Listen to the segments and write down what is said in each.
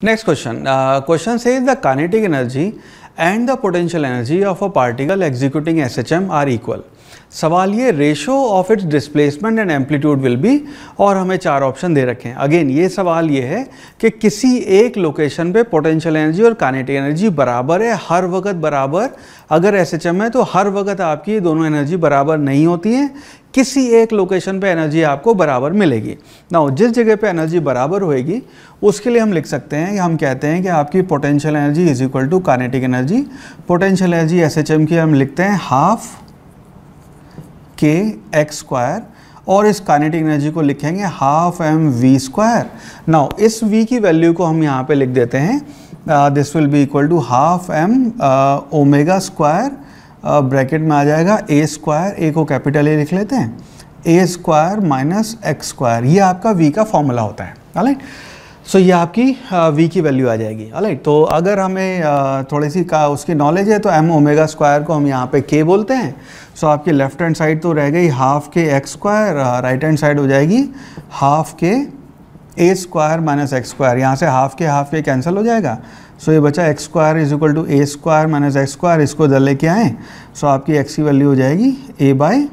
Next question. Uh, question says the kinetic energy and the potential energy of a particle executing SHM are equal. सवाल ये ratio of its displacement and amplitude will be और हमें चार option दे रखे हैं again ये सवाल ये है कि किसी एक लोकेशन पे पोटेंशियल एनर्जी और कानेटिक एनर्जी बराबर है हर वक्त बराबर अगर एस एच एम है तो हर वक्त आपकी दोनों एनर्जी बराबर नहीं होती हैं किसी एक लोकेशन पे एनर्जी आपको बराबर मिलेगी ना जिस जगह पे एनर्जी बराबर होएगी उसके लिए हम लिख सकते हैं कि हम कहते हैं कि आपकी potential energy is equal to kinetic energy potential energy S H M की हम लिखते हैं हाफ़ के एक्स स्क्वायर और इस काइनेटिक एनर्जी को लिखेंगे half M V square now इस v की वैल्यू को हम यहाँ पे लिख देते हैं this will be equal to half M omega square bracket में आ जाएगा ए स्क्वायर ए को कैपिटल ए लिख लेते हैं a square minus x square ये आपका v का फॉर्मूला होता है राइट सो so, ये आपकी वी की वैल्यू आ जाएगी राइट तो अगर हमें थोड़ी सी का उसकी नॉलेज है तो एम ओमेगा स्क्वायर को हम यहाँ पे के बोलते हैं सो so, आपकी लेफ्ट हैंड साइड तो रह गई हाफ के x square right hand side हो जाएगी हाफ के a square minus x square यहाँ से हाफ के हाफ के कैंसिल हो जाएगा सो so, ये बचा x square is equal to a square minus x square इसको इधर लेके आएँ सो so, आपकी एक्स की वैल्यू हो जाएगी ए बाय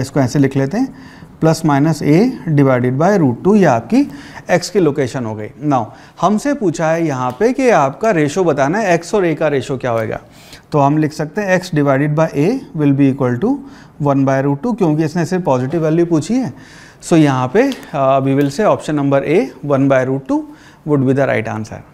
इसको ऐसे लिख लेते हैं plus minus a divided by root two ये आपकी एक्स की लोकेशन हो गई नाउ हमसे पूछा है यहाँ पे कि आपका रेशो बताना है एक्स और ए का रेशो क्या होएगा तो हम लिख सकते हैं x divided by a will be equal to one by root two क्योंकि इसने सिर्फ पॉजिटिव वैल्यू पूछी है सो so, यहाँ पे we will say option number A one by root two would be the right answer